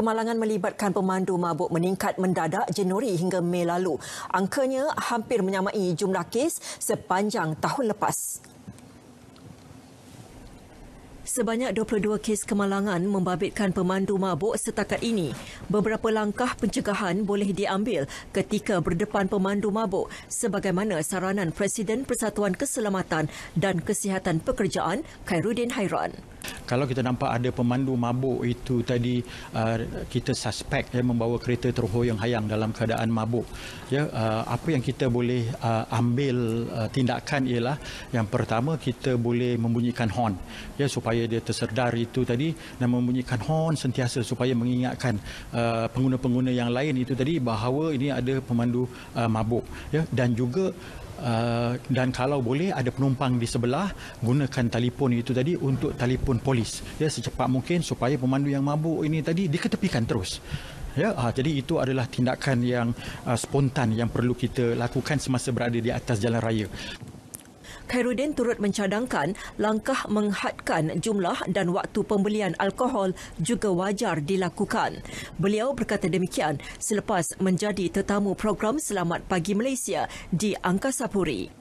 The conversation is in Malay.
kemalangan melibatkan pemandu mabuk meningkat mendadak Januari hingga Mei lalu. Angkanya hampir menyamai jumlah kes sepanjang tahun lepas. Sebanyak 22 kes kemalangan membabitkan pemandu mabuk setakat ini. Beberapa langkah pencegahan boleh diambil ketika berdepan pemandu mabuk sebagaimana saranan Presiden Persatuan Keselamatan dan Kesihatan Pekerjaan Khairuddin Hairan kalau kita nampak ada pemandu mabuk itu tadi uh, kita suspek ya membawa kereta terhoyong-hayang dalam keadaan mabuk ya uh, apa yang kita boleh uh, ambil uh, tindakan ialah yang pertama kita boleh membunyikan horn ya supaya dia tersedar itu tadi dan membunyikan horn sentiasa supaya mengingatkan uh, pengguna-pengguna yang lain itu tadi bahawa ini ada pemandu uh, mabuk ya dan juga Eh, dan kalau boleh ada penumpang di sebelah gunakan telefon itu tadi untuk telefon polis ya secepat mungkin supaya pemandu yang mabuk ini tadi diketepikan terus ya ha, jadi itu adalah tindakan yang uh, spontan yang perlu kita lakukan semasa berada di atas jalan raya Perudin turut mencadangkan langkah menghadkan jumlah dan waktu pembelian alkohol juga wajar dilakukan. Beliau berkata demikian selepas menjadi tetamu program Selamat Pagi Malaysia di Angkasa Puri.